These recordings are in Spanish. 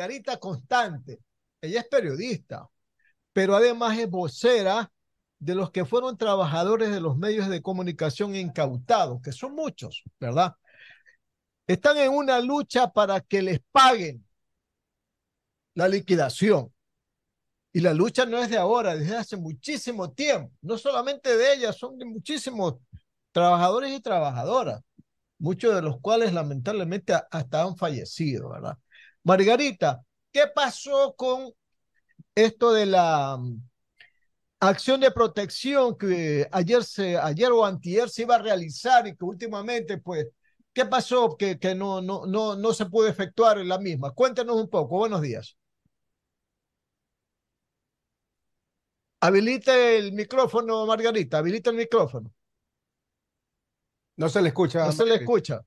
carita Constante. Ella es periodista, pero además es vocera de los que fueron trabajadores de los medios de comunicación incautados, que son muchos, ¿verdad? Están en una lucha para que les paguen la liquidación. Y la lucha no es de ahora, desde hace muchísimo tiempo. No solamente de ella, son de muchísimos trabajadores y trabajadoras, muchos de los cuales lamentablemente hasta han fallecido, ¿verdad? Margarita, ¿qué pasó con esto de la mm, acción de protección que ayer se ayer o antier se iba a realizar y que últimamente pues qué pasó que, que no, no no no se pudo efectuar en la misma? Cuéntenos un poco. Buenos días. Habilita el micrófono, Margarita, habilita el micrófono. No se le escucha. No se le escucha.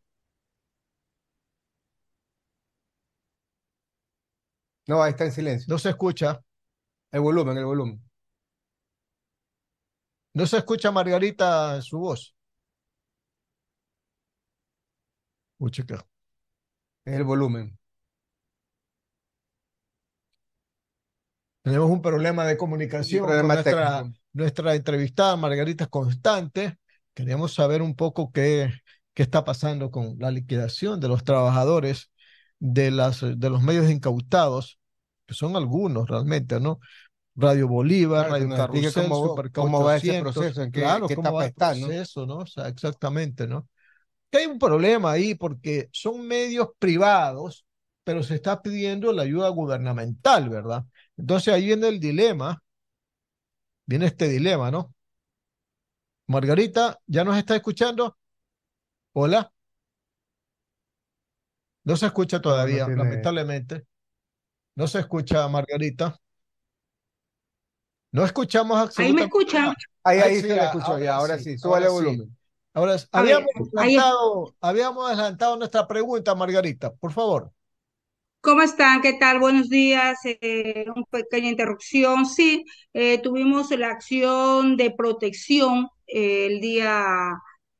No, ahí está en silencio. No se escucha. El volumen, el volumen. No se escucha, Margarita, su voz. Uchica. el volumen. Tenemos un problema de comunicación con nuestra, nuestra, entrevistada Margarita Constante. Queríamos saber un poco qué, qué está pasando con la liquidación de los trabajadores de, las, eh, de los medios incautados, que son algunos realmente, ¿no? Radio Bolívar, Radio no, cómo, va ese proceso, en qué, claro, Proceso, ¿no? sea, exactamente, ¿no? Que hay un problema ahí porque son medios privados, pero se está pidiendo la ayuda gubernamental, ¿verdad? Entonces ahí viene el dilema, viene este dilema, ¿no? Margarita, ¿ya nos está escuchando? Hola. No se escucha todavía, lamentablemente. No se escucha, Margarita. No escuchamos absolutamente. Ahí me escuchan. Ahí, sí, se la ah, escuchó ahora ya, ahora sí, volumen. habíamos, adelantado, nuestra pregunta, Margarita, por favor. ¿Cómo están? ¿Qué tal? Buenos días. Eh, una pequeña interrupción. Sí, eh, tuvimos la acción de protección eh, el día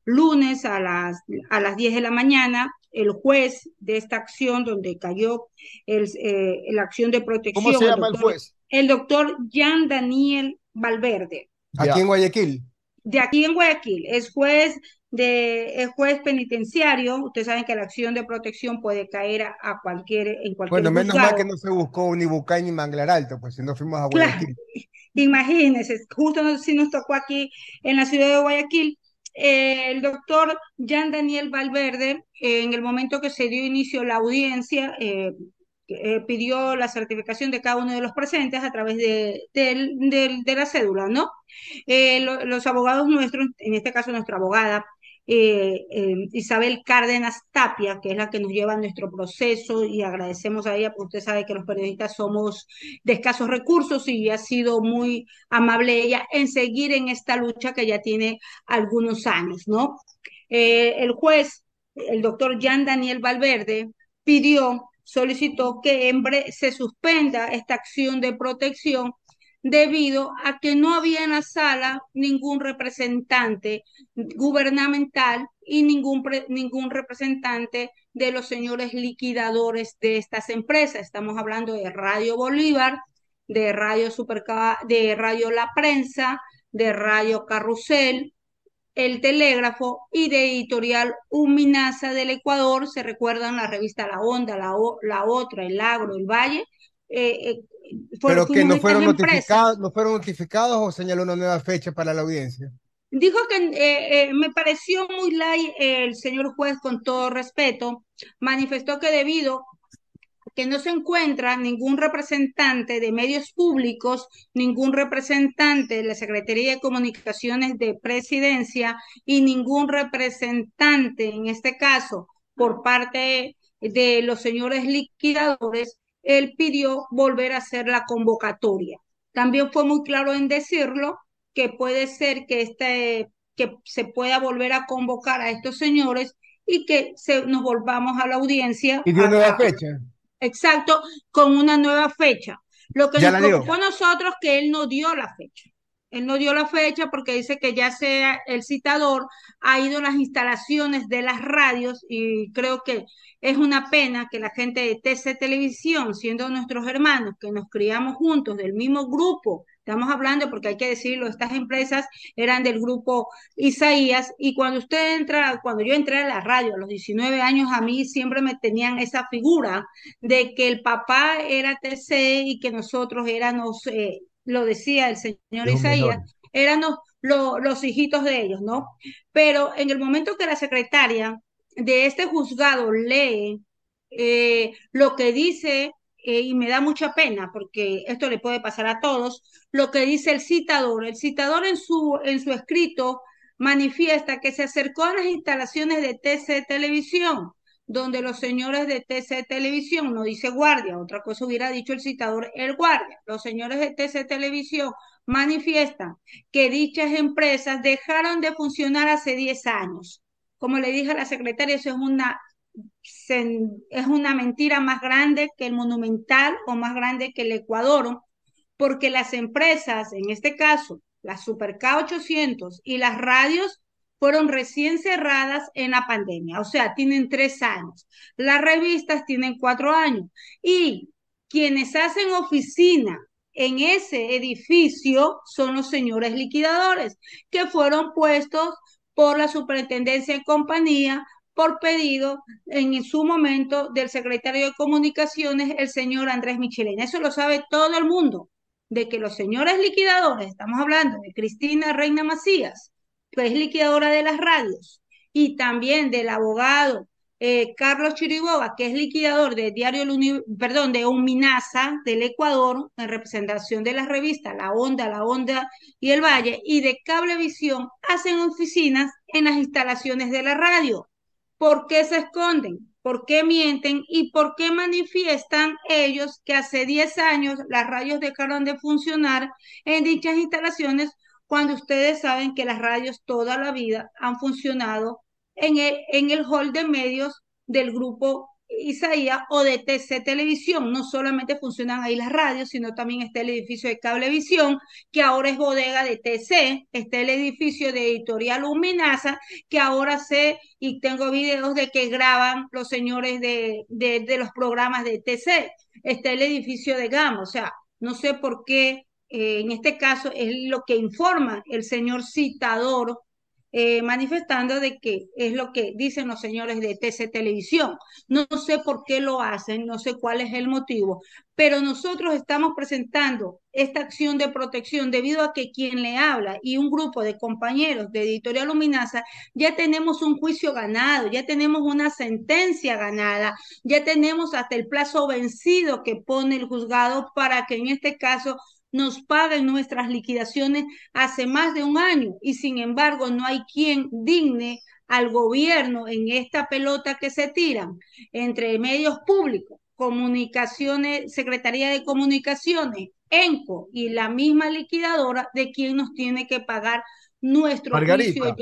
lunes a las, a las 10 de la mañana, el juez de esta acción donde cayó el, eh, la acción de protección. el, doctor, Jan Daniel Valverde. ¿Aquí en Guayaquil? De aquí en Guayaquil. Es juez de es juez penitenciario. Ustedes saben que la acción de protección puede caer a, cualquier en cualquier Bueno, menos mal que no se buscó ni Bucay ni Manglar Alto, pues si no fuimos a Guayaquil. Imagínense, justo si nos tocó aquí en la ciudad de Guayaquil. Eh, el doctor Jean Daniel Valverde, eh, en el momento que se dio inicio la audiencia, eh, pidió la certificación de cada uno de los presentes a través de, la cédula, ¿no? los abogados nuestros, en este caso nuestra abogada eh, eh, Isabel Cárdenas Tapia, que es la que nos lleva a nuestro proceso y agradecemos a ella, porque usted sabe que los periodistas somos de escasos recursos y ha sido muy amable ella en seguir en esta lucha que ya tiene algunos años, ¿no? Eh, el juez, el doctor Jan Daniel Valverde, pidió, solicitó que se suspenda esta acción de protección debido a que no había en la sala ningún representante gubernamental y ningún, ningún representante de los señores liquidadores de estas empresas. Estamos hablando de Radio Bolívar, de Radio Superca de Radio La Prensa, de Radio Carrusel, El Telégrafo y de Editorial Huminaza del Ecuador. Se recuerdan la revista La Onda, La, La Otra, El Agro, El Valle eh, eh, pero que no fueron notificados, no fueron notificados o señaló una nueva fecha para la audiencia. Dijo que eh, me pareció muy light el señor juez, con todo respeto, manifestó que debido que no se encuentra ningún representante de medios públicos, ningún representante de la Secretaría de Comunicaciones de Presidencia y ningún representante, en este caso, por parte de los señores liquidadores, él pidió volver a hacer la convocatoria. También fue muy claro en decirlo que puede ser que, este, que se pueda volver a convocar a estos señores y que se, nos volvamos a la audiencia. Y de una nueva fecha. Exacto, con una nueva fecha. Lo que nos preocupó a nosotros que él no dio la fecha. Él no dio la fecha porque dice que ya sea el citador ha ido a las instalaciones de las radios y creo que es una pena que la gente de TC Televisión, siendo nuestros hermanos que nos criamos juntos del mismo grupo, estamos hablando porque hay que decirlo, estas empresas eran del grupo Isaías y cuando usted entra, cuando yo entré a la radio a los 19 años, a mí siempre me tenían esa figura de que el papá era TC y que nosotros éramos... Eh, lo decía el señor Isaías, eran los, hijitos de ellos, ¿no? Pero en el momento que la secretaria de este juzgado lee eh, lo que dice, eh, y me da mucha pena porque esto le puede pasar a todos, lo que dice el citador. El citador en su, en su escrito manifiesta que se acercó a las instalaciones de TC Televisión donde los señores de TC Televisión, no dice guardia, otra cosa hubiera dicho el citador, el guardia, los señores de TC Televisión manifiestan que dichas empresas dejaron de funcionar hace 10 años. Como le dije a la secretaria, eso es una, es una mentira más grande que el monumental o más grande que el Ecuador, porque las empresas, en este caso, las k 800 y las radios fueron recién cerradas en la pandemia, o sea, tienen tres años. Las revistas tienen cuatro años. Y quienes hacen oficina en ese edificio son los señores liquidadores, que fueron puestos por la superintendencia de compañía por pedido en su momento del secretario de comunicaciones, el señor Andrés Michelena. Eso lo sabe todo el mundo, de que los señores liquidadores, estamos hablando de Cristina Reina Macías, que es liquidadora de las radios, y también del abogado eh, Carlos Chiriboga, que es liquidador de Diario perdón, de minasa del Ecuador, en representación de la revista La Onda, La Onda y El Valle, y de Cablevisión, hacen oficinas en las instalaciones de la radio. ¿Por qué se esconden? ¿Por qué mienten? ¿Y por qué manifiestan ellos que hace 10 años las radios dejaron de funcionar en dichas instalaciones cuando ustedes saben que las radios toda la vida han funcionado en el, hall de medios del grupo Isaías o de TC Televisión. No solamente funcionan ahí las radios, sino también está el edificio de Cablevisión, que ahora es bodega de TC, está el edificio de Editorial Luminaza, que ahora sé y tengo videos de que graban los señores de, los programas de TC, está el edificio de Gama, o sea, no sé por qué eh, en este caso es lo que informa el señor citador, eh, manifestando de que es lo que dicen los señores de TC Televisión. No sé por qué lo hacen, no sé cuál es el motivo, pero nosotros estamos presentando esta acción de protección debido a que quien le habla y un grupo de compañeros de Editorial Luminaza ya tenemos un juicio ganado, ya tenemos una sentencia ganada, ya tenemos hasta el plazo vencido que pone el juzgado para que en este caso nos pagan nuestras liquidaciones hace más de un año y sin embargo no hay quien digne al gobierno en esta pelota que se tiran entre medios públicos, comunicaciones, Secretaría de Comunicaciones, ENCO y la misma liquidadora de quien nos tiene que pagar nuestro Margarita,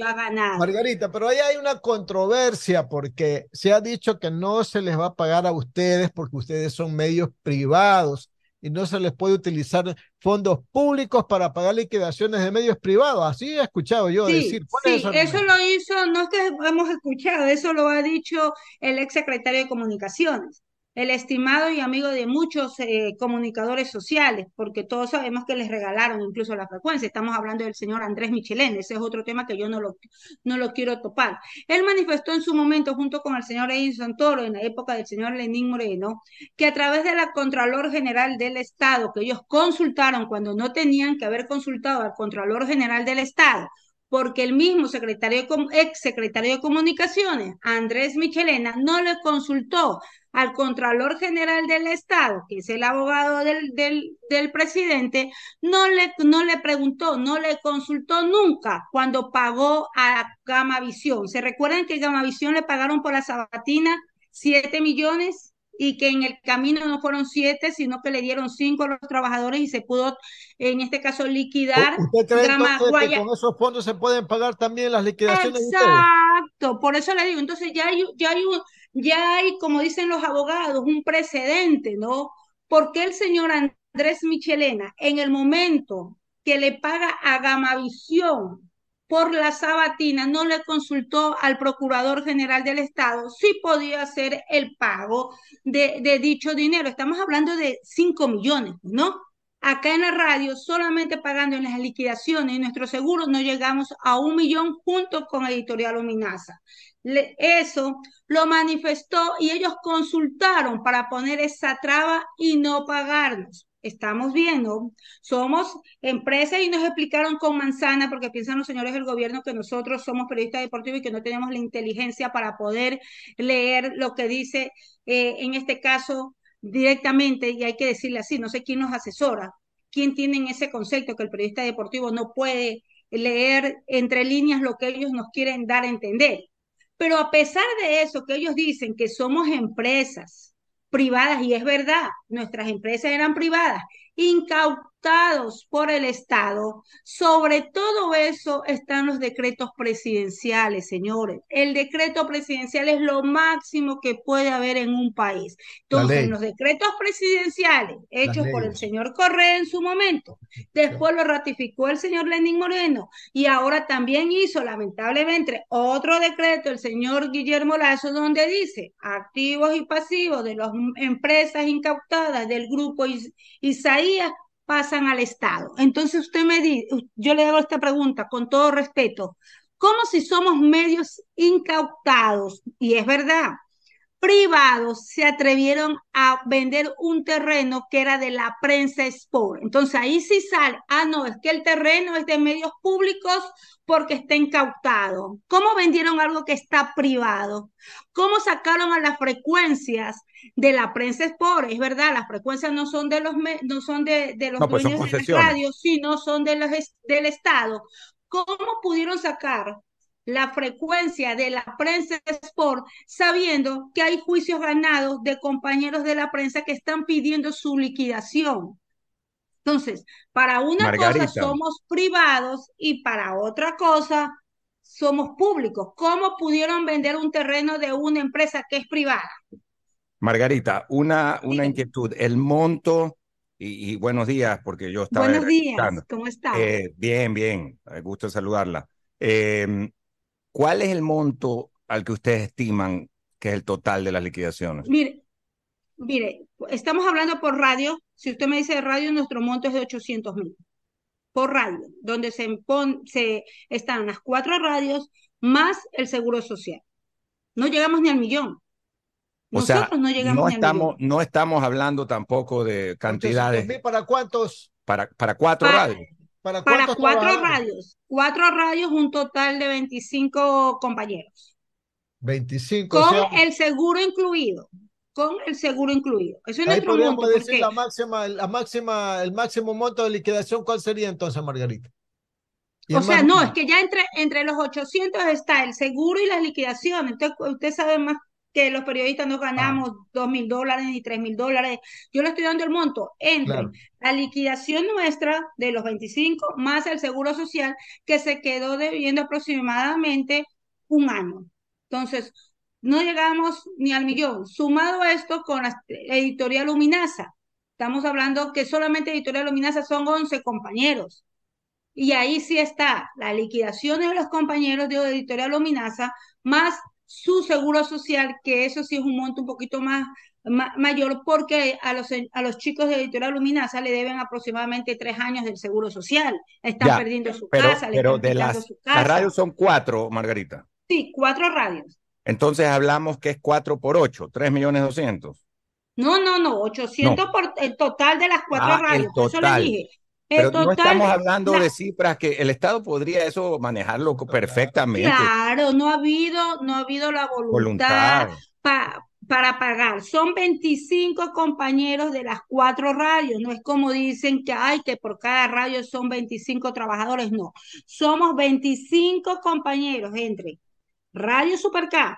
Margarita, pero ahí hay una controversia porque se ha dicho que no se les va a pagar a ustedes porque ustedes son medios privados y no se les puede utilizar fondos públicos para pagar liquidaciones de medios privados. Así he escuchado yo decir. Sí, eso lo hizo, no es que hemos escuchado, eso lo ha dicho el ex secretario de Comunicaciones el estimado y amigo de muchos eh, comunicadores sociales, porque todos sabemos que les regalaron incluso la frecuencia. Estamos hablando del señor Andrés Michelén, ese es otro tema que yo no lo, no lo quiero topar. Él manifestó en su momento, junto con el señor Edison Toro, en la época del señor Lenín Moreno, que a través de la Contralor General del Estado, que ellos consultaron cuando no tenían que haber consultado al Contralor General del Estado, porque el mismo secretario, ex secretario de Comunicaciones, Andrés Michelena, no le consultó al Contralor General del Estado, que es el abogado del, presidente, no le, no le preguntó, no le consultó nunca cuando pagó a Gamavisión. ¿Se recuerdan que Gamavisión le pagaron por la sabatina 7 millones? y que en el camino no fueron siete, sino que le dieron cinco a los trabajadores y se pudo, en este caso, liquidar. ¿Usted que con esos fondos se pueden pagar también las liquidaciones? Exacto, por eso le digo, entonces ya hay, ya hay, ya hay, como dicen los abogados, un precedente, ¿no? Porque el señor Andrés Michelena, en el momento que le paga a Gamavisión por la sabatina no le consultó al Procurador General del Estado si podía hacer el pago de, dicho dinero. Estamos hablando de 5 millones, pues, ¿no? Acá en la radio, solamente pagando en las liquidaciones y nuestros seguros, no llegamos a un millón junto con Editorial Ominaza. eso lo manifestó y ellos consultaron para poner esa traba y no pagarnos estamos viendo, somos empresas y nos explicaron con manzana porque piensan los señores del gobierno que nosotros somos periodistas deportivos y que no tenemos la inteligencia para poder leer lo que dice eh, en este caso directamente y hay que decirle así, no sé quién nos asesora, quién tiene ese concepto que el periodista deportivo no puede leer entre líneas lo que ellos nos quieren dar a entender. Pero a pesar de eso, que ellos dicen que somos empresas, privadas y es verdad, nuestras empresas eran privadas incautados por el Estado. Sobre todo eso están los decretos presidenciales, señores. El decreto presidencial es lo máximo que puede haber en un país. Entonces, los decretos presidenciales hechos por el señor Correa en su momento, después lo ratificó el señor Lenín Moreno y ahora también hizo, lamentablemente, otro decreto el señor Guillermo Lazo donde dice activos y pasivos de las empresas incautadas del grupo Isaías pasan al Estado. Entonces usted me dice, yo le hago esta pregunta con todo respeto, como si somos medios incautados? Y es verdad, privados se atrevieron a vender un terreno que era de la prensa Sport. Entonces ahí sí sale, ah, no, es que el terreno es de medios públicos porque está incautado. ¿Cómo vendieron algo que está privado? ¿Cómo sacaron a las frecuencias de la prensa Sport? Es verdad, las frecuencias no son de los, no son de, los pues sino son de los, del Estado. ¿Cómo pudieron sacar la frecuencia de la prensa Sport, sabiendo que hay juicios ganados de compañeros de la prensa que están pidiendo su liquidación. Entonces, para una cosa somos privados y para otra cosa somos públicos. ¿Cómo pudieron vender un terreno de una empresa que es privada? Margarita, una, una inquietud. El monto, y, buenos días, porque yo estaba. Buenos días, ¿cómo estás? Eh, bien, bien, gusto saludarla. Eh, ¿cuál es el monto al que ustedes estiman que es el total de las liquidaciones? Mire, mire, estamos hablando por radio. Si usted me dice de radio, nuestro monto es de 800 mil. Por radio, donde se, se están las cuatro radios más el seguro social. No llegamos ni al millón. Nosotros o sea, no llegamos ni estamos, al millón. No estamos hablando tampoco de cantidades. ¿Para cuántos? Para, para cuatro radios. ¿Para, cuatro radios. Cuatro radios, un total de 25 compañeros. 25. Con el seguro incluido. Con el seguro incluido. Eso es ahí nuestro decir la máxima, la máxima, el máximo monto de liquidación, ¿cuál sería entonces, Margarita? O sea, no, es que ya entre, entre los 800 está el seguro y las liquidaciones. Entonces, usted sabe más que los periodistas no ah. ganamos dos mil dólares ni tres mil dólares. Yo le estoy dando el monto entre la liquidación nuestra de los 25 más el seguro social que se quedó debiendo aproximadamente un año. Entonces, no llegamos ni al millón. Sumado a esto con la editorial Luminasa, estamos hablando que solamente editorial Luminasa son 11 compañeros. Y ahí sí está la liquidación de los compañeros de editorial Luminasa más su seguro social, que eso sí es un monto un poquito más, mayor, porque a los, a los chicos de Editorial Luminasa le deben aproximadamente tres años del seguro social. Están perdiendo su casa. Pero de las, su casa. las radios son cuatro, Margarita. Sí, cuatro radios. Entonces hablamos que es cuatro por ocho, tres millones doscientos. No, no, no, 800 por el total de las cuatro ah, radios. eso le dije, eh, Pero no estamos hablando de cifras que el Estado podría eso manejarlo perfectamente. Claro, no ha habido, no ha habido la voluntad, para pagar. Son 25 compañeros de las cuatro radios. No es como dicen que, hay que por cada radio son 25 trabajadores. No, somos 25 compañeros entre Radio Supercar,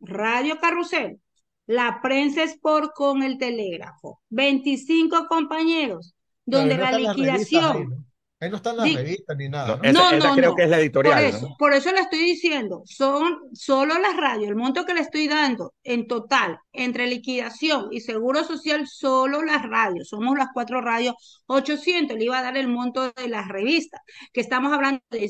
Radio Carrusel, la prensa Sport con el telégrafo. 25 compañeros donde la liquidación... ahí, no están las revistas ni nada. No, ¿no? creo que es la editorial. Por eso, por eso le estoy diciendo, son solo las radios, el monto que le estoy dando en total, entre liquidación y seguro social, solo las radios, somos las cuatro radios, 800 le iba a dar el monto de las revistas, que estamos hablando de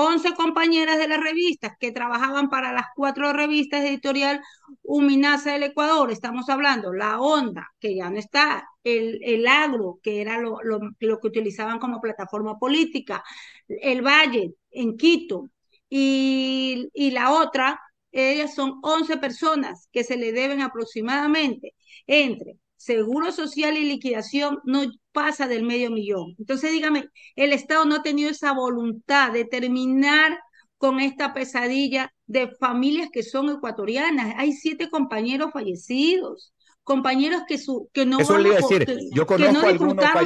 11 compañeras de las revistas que trabajaban para las cuatro revistas editorial Huminaza del Ecuador, estamos hablando, La Onda, que ya no está, el, el Agro, que era lo, que utilizaban como plataforma política, El Valle, en Quito, y, y la otra, ellas son 11 personas que se le deben aproximadamente entre seguro social y liquidación no pasa del medio millón. Entonces, dígame, el Estado no ha tenido esa voluntad de terminar con esta pesadilla de familias que son ecuatorianas. Hay siete compañeros fallecidos, compañeros que, su, que no, disfrutaron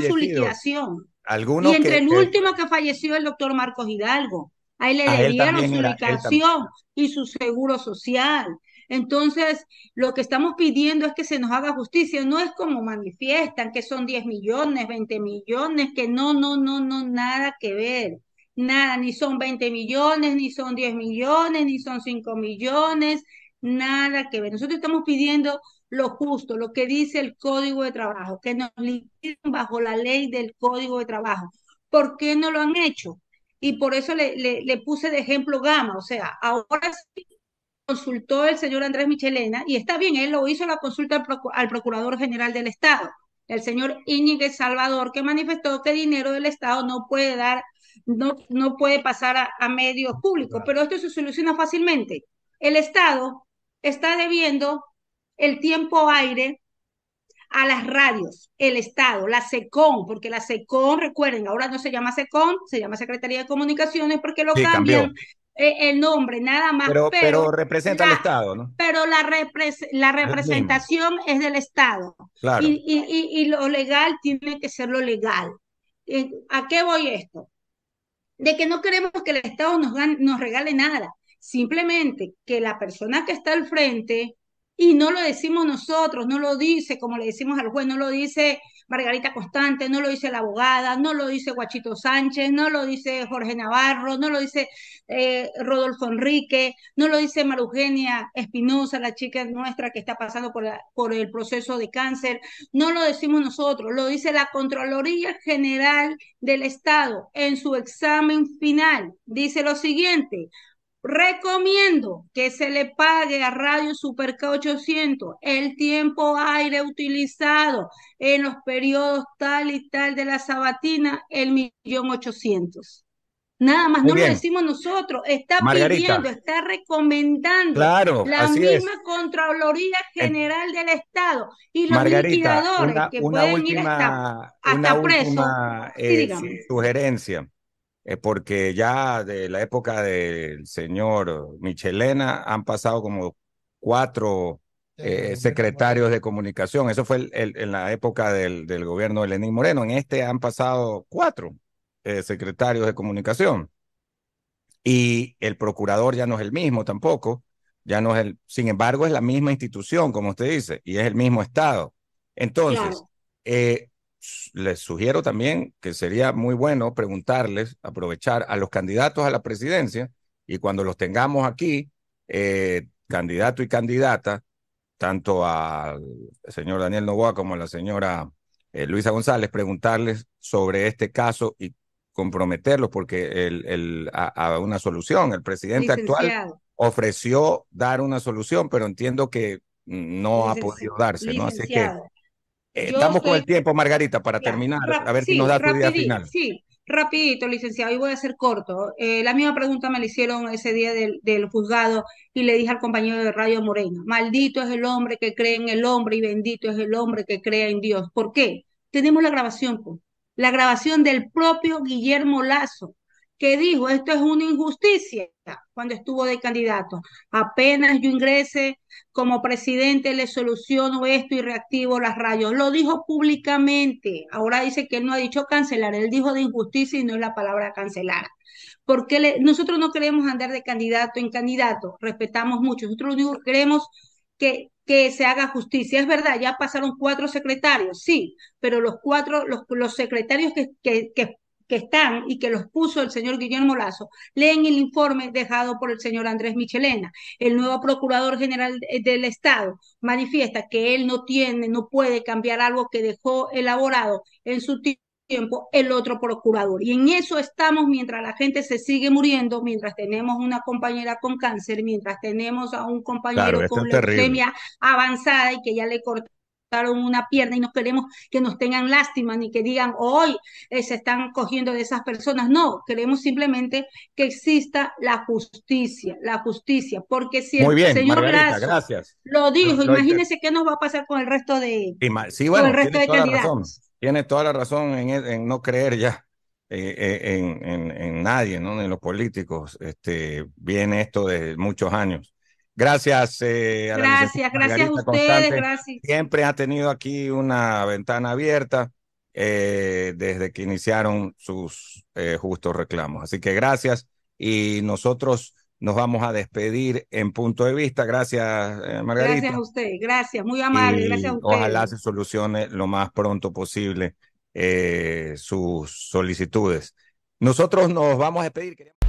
su liquidación. y entre el último que falleció el doctor Marcos Hidalgo. Ahí le dieron su liquidación y su seguro social. Entonces, lo que estamos pidiendo es que se nos haga justicia, no es como manifiestan, que son 10 millones, 20 millones, que no, no, no, no, nada que ver. Nada, ni son 20 millones, ni son 10 millones, ni son 5 millones, nada que ver. Nosotros estamos pidiendo lo justo, lo que dice el Código de Trabajo, que nos liquiden bajo la ley del Código de Trabajo. ¿Por qué no lo han hecho? Y por eso le puse de ejemplo Gama, o sea, ahora sí consultó el señor Andrés Michelena, y está bien, él lo hizo la consulta al, Procurador General del Estado, el señor Íñiguez Salvador, que manifestó que dinero del Estado no puede dar, no, no puede pasar a, medios públicos, pero esto se soluciona fácilmente. El Estado está debiendo el tiempo aire a las radios, el Estado, la SECOM, porque la SECOM, recuerden, ahora no se llama SECOM, se llama Secretaría de Comunicaciones porque lo cambian. Eh, el nombre, nada más. Pero, representa al Estado, ¿no? Pero la, la representación es, del Estado. Y, y, lo legal tiene que ser lo legal. Eh, ¿A qué voy esto? De que no queremos que el Estado nos, nos regale nada. Simplemente que la persona que está al frente, y no lo decimos nosotros, no lo dice, como le decimos al juez, no lo dice Margarita Constante, no lo dice la abogada, no lo dice Guachito Sánchez, no lo dice Jorge Navarro, no lo dice eh, Rodolfo Enrique, no lo dice Marugenia Espinosa, la chica nuestra que está pasando por, por el proceso de cáncer, no lo decimos nosotros, lo dice la Contraloría General del Estado en su examen final. Dice lo siguiente, Recomiendo que se le pague a Radio Super 800 el tiempo aire utilizado en los periodos tal y tal de la sabatina, el millón ochocientos. Nada más, no lo decimos nosotros, está pidiendo, está recomendando la misma Contraloría General del Estado y los liquidadores que pueden ir hasta, hasta eh, sugerencia eh, porque ya de la época del señor Michelena han pasado como cuatro eh, secretarios de comunicación. Eso fue en la época del, gobierno de Lenín Moreno. En este han pasado cuatro eh, secretarios de comunicación. Y el procurador ya no es el mismo tampoco. Ya no es el, sin embargo, es la misma institución, como usted dice, y es el mismo Estado. Entonces, les sugiero también que sería muy bueno preguntarles, aprovechar a los candidatos a la presidencia y cuando los tengamos aquí, eh, candidato y candidata, tanto al señor Daniel Novoa como a la señora eh, Luisa González, preguntarles sobre este caso y comprometerlos porque el, a, una solución. El presidente actual ofreció dar una solución, pero entiendo que no ha podido darse, ¿no? Así que estamos eh, con el tiempo, Margarita, para terminar, a ver si nos da tu idea final. Sí, rapidito, licenciado, y voy a ser corto. Eh, la misma pregunta me la hicieron ese día del, juzgado y le dije al compañero de Radio Moreno, maldito es el hombre que cree en el hombre y bendito es el hombre que crea en Dios. ¿Por qué? Tenemos la grabación, pues, la grabación del propio Guillermo Lazo, que dijo, esto es una injusticia cuando estuvo de candidato. Apenas yo ingrese como presidente, le soluciono esto y reactivo las rayos. Lo dijo públicamente. Ahora dice que él no ha dicho cancelar, él dijo de injusticia y no es la palabra cancelar. Porque nosotros no queremos andar de candidato en candidato, respetamos mucho. Nosotros lo único que queremos que que se haga justicia. Es verdad, ya pasaron cuatro secretarios, sí, pero los cuatro, los, secretarios que, que están y que los puso el señor Guillermo Lazo, leen el informe dejado por el señor Andrés Michelena. El nuevo procurador general del Estado manifiesta que él no tiene, no puede cambiar algo que dejó elaborado en su tiempo el otro procurador. Y en eso estamos mientras la gente se sigue muriendo, mientras tenemos una compañera con cáncer, mientras tenemos a un compañero con leucemia avanzada y que ya le cortó una pierna y no queremos que nos tengan lástima ni que digan hoy eh, se están cogiendo de esas personas. No, queremos simplemente que exista la justicia, la justicia, porque si el señor gracias lo dijo, imagínese imagínense qué nos va a pasar con el resto de, sí, resto de toda la razón en, e, no creer ya. Eh, eh, en, nadie, ¿no? en los políticos, este, viene esto de muchos años. Gracias. Eh, gracias, gracias a ustedes, Siempre ha tenido aquí una ventana abierta eh, desde que iniciaron sus eh, justos reclamos. Así que gracias y nosotros nos vamos a despedir en punto de vista. Gracias, Margarita. Gracias a usted, gracias, muy amable, gracias a usted. Ojalá se solucione lo más pronto posible sus solicitudes. Nosotros nos vamos a despedir.